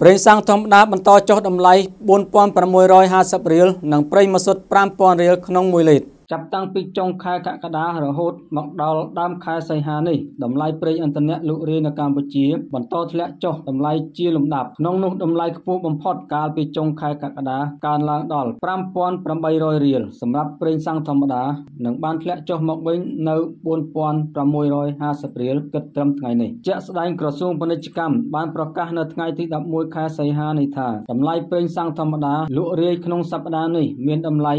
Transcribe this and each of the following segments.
ប្រេងសាំងធម្មតាបន្តចុះតម្លៃ4650រៀលនិងប្រេងមសុទ្ធ5000រៀលក្នុង1លីត្រចាប់តាំងពីចុងខែកក្កដារហូតមកដល់ដើមខែសីហានេះតម្លៃប្រេងឥន្ធនៈលក់រាយនៅកម្ពុជា បន្តធ្លាក់ចុះតម្លៃជាលំដាប់ក្នុងនោះតម្លៃខ្ពស់បំផុតកាលពីចុងខែកក្កដាកើនឡើងដល់5800រៀលសម្រាប់ប្រេងសាំងធម្មតានិងបានធ្លាក់ចុះមកវិញនៅ4650រៀលគិតត្រឹមថ្ងៃនេះជាក់ស្ដែងក្រសួងពាណិជ្ជកម្មបានប្រកាសនៅថ្ងៃទី11ខែសីហានេះថាតម្លៃប្រេងសាំងធម្មតាលក់រាយក្នុងសប្តាហ៍នេះមានតម្លៃ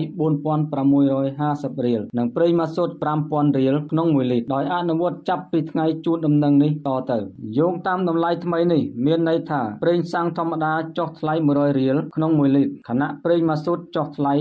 4650 150រៀលនិងប្រេងម៉ាស៊ូត5000រៀលក្នុង1លីត្រដោយអនុវត្តចាប់ពីថ្ងៃជូន ដំណឹងនេះតទៅយោងតាមតម្លៃថ្មីនេះមានន័យថាប្រេងសាំងធម្មតាចុះថ្លៃ100រៀលក្នុង1លីត្រខណៈប្រេងម៉ាស៊ូតចុះថ្លៃ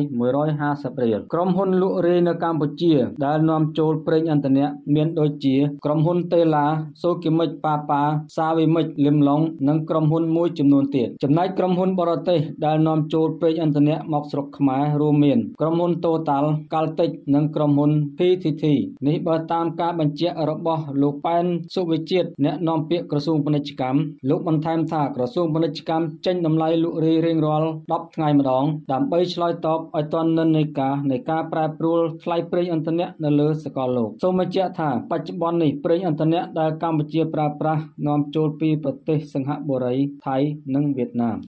150រៀលក្រុមហ៊ុនលក់រាយនៅកម្ពុជា ដែល នាំចូលប្រេងឥន្ធនៈមានដូចជាក្រុមហ៊ុន Tela, Sokimic, Papa, Savimic, Limlong និងក្រុមហ៊ុនមួយចំនួនទៀតចំណែកក្រុមហ៊ុនបរទេស ដែលនាំចូលប្រេងឥន្ធនៈមកស្រុកខ្មែររួមមានក្រុមហ៊ុន Total, Caltex តិចនិងក្រុមហ៊ុន PTT នេះបើតាមការបញ្ជាក់របស់លោកប៉ែនសុវិជាតិអ្នកនាំពាក្យក្រសួងពាណិជ្ជកម្មលោកបន្ថែមថាក្រសួងពាណិជ្ជកម្មចេញតម្លៃលក់រាយរៀងរាល់10ថ្ងៃម្ដងដើម្បីឆ្លើយតបឲ្យទាន់និន្នាការនៃការប្រែប្រួលថ្លៃប្រេងឥន្ធនៈនៅលើសកលលោកសូមបញ្ជាក់ថាបច្ចុប្បន្ននេះប្រេងឥន្ធនៈដែលកម្ពុជាប្រើប្រាស់នាំចូលពីប្រទេសសង្ហបុរីថៃនិងវៀតណាម